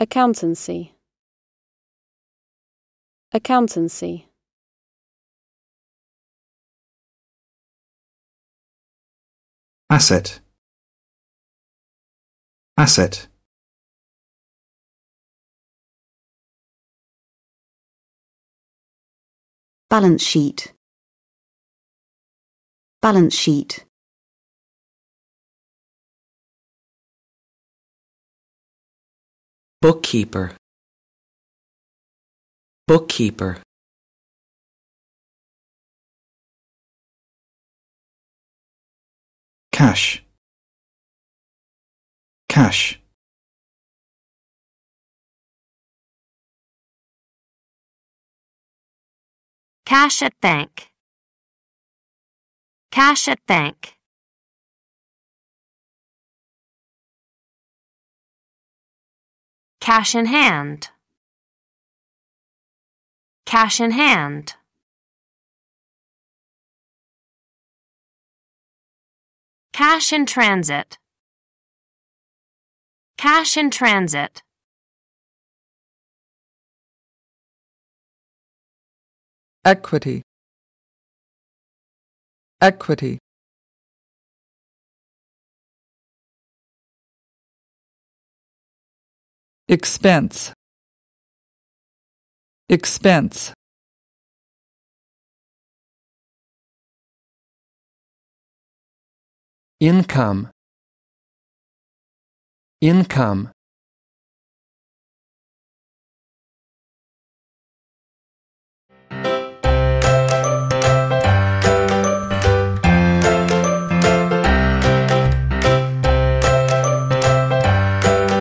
Accountancy. Accountancy. Asset. Asset. Balance sheet. Balance sheet. bookkeeper bookkeeper cash cash cash at bank cash at bank Cash in hand. Cash in hand. Cash in transit. Cash in transit. Equity. Equity. expense expense income income